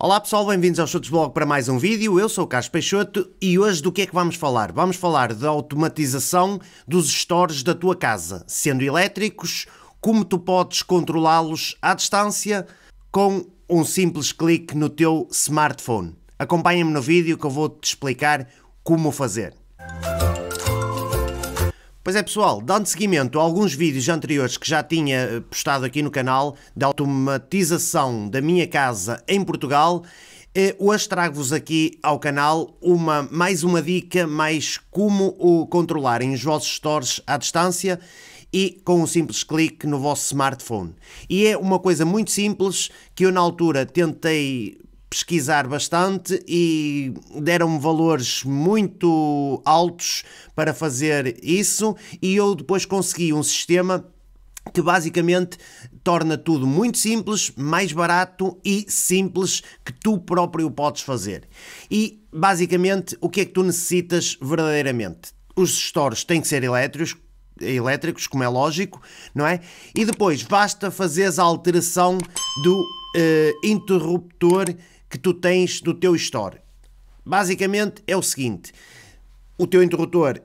Olá pessoal, bem-vindos ao Chutes Blog para mais um vídeo. Eu sou o Carlos Peixoto e hoje do que é que vamos falar? Vamos falar da automatização dos stores da tua casa, sendo elétricos, como tu podes controlá-los à distância com um simples clique no teu smartphone. Acompanha-me no vídeo que eu vou-te explicar como fazer. Pois é, pessoal, dando seguimento a alguns vídeos anteriores que já tinha eh, postado aqui no canal da automatização da minha casa em Portugal, eh, hoje trago-vos aqui ao canal uma, mais uma dica, mais como o controlarem os vossos stores à distância e com um simples clique no vosso smartphone. E é uma coisa muito simples que eu na altura tentei pesquisar bastante e deram-me valores muito altos para fazer isso e eu depois consegui um sistema que basicamente torna tudo muito simples, mais barato e simples que tu próprio podes fazer. E basicamente o que é que tu necessitas verdadeiramente? Os stores têm que ser elétricos, elétricos, como é lógico, não é? E depois basta fazeres a alteração do uh, interruptor que tu tens do teu store. Basicamente é o seguinte: o teu interruptor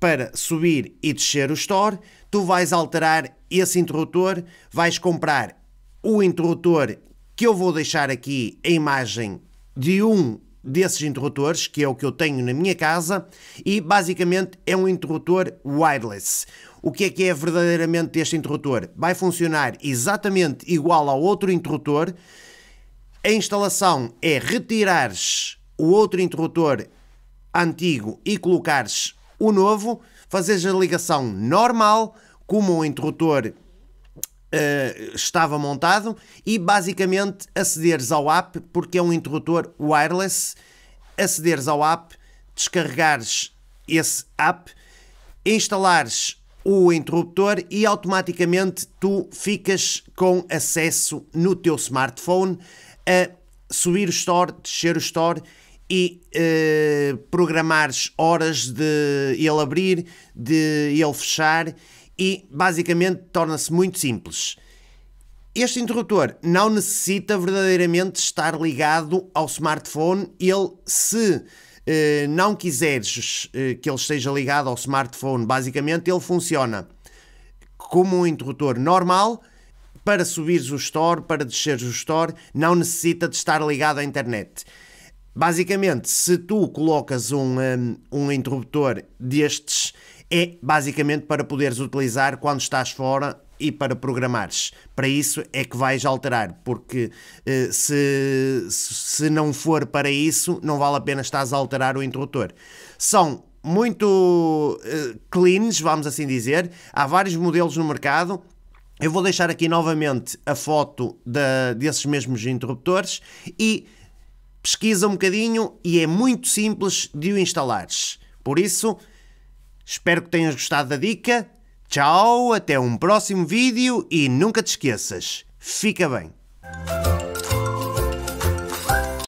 para subir e descer o store, tu vais alterar esse interruptor, vais comprar o interruptor que eu vou deixar aqui a imagem de um desses interruptores, que é o que eu tenho na minha casa, e basicamente é um interruptor wireless. O que é que é verdadeiramente este interruptor? Vai funcionar exatamente igual ao outro interruptor, a instalação é retirares o outro interruptor antigo e colocares o novo, fazes a ligação normal, como o interruptor uh, estava montado, e basicamente acederes ao app, porque é um interruptor wireless, acederes ao app, descarregares esse app, instalares o interruptor e automaticamente tu ficas com acesso no teu smartphone a subir o store, descer o store e uh, eh, programares horas de ele abrir, de ele fechar e basicamente torna-se muito simples. Este interruptor não necessita verdadeiramente estar ligado ao smartphone. Ele, se uh, não quiseres uh, que ele esteja ligado ao smartphone, basicamente ele funciona como um interruptor normal para subires o store, para desceres o store, não necessita de estar ligado à internet. Basicamente, se tu colocas um, um, um interruptor destes, é basicamente para poderes utilizar quando estás fora e para programares. Para isso é que vais alterar, porque eh, se, se não for para isso, não vale a pena estás a alterar o interruptor. São muito uh, cleans, vamos assim dizer, há vários modelos no mercado. Eu vou deixar aqui novamente a foto desses mesmos interruptores e pesquisa um bocadinho e é muito simples de o instalares. Por isso, espero que tenhas gostado da dica. Tchau, até um próximo vídeo e nunca te esqueças. Fica bem.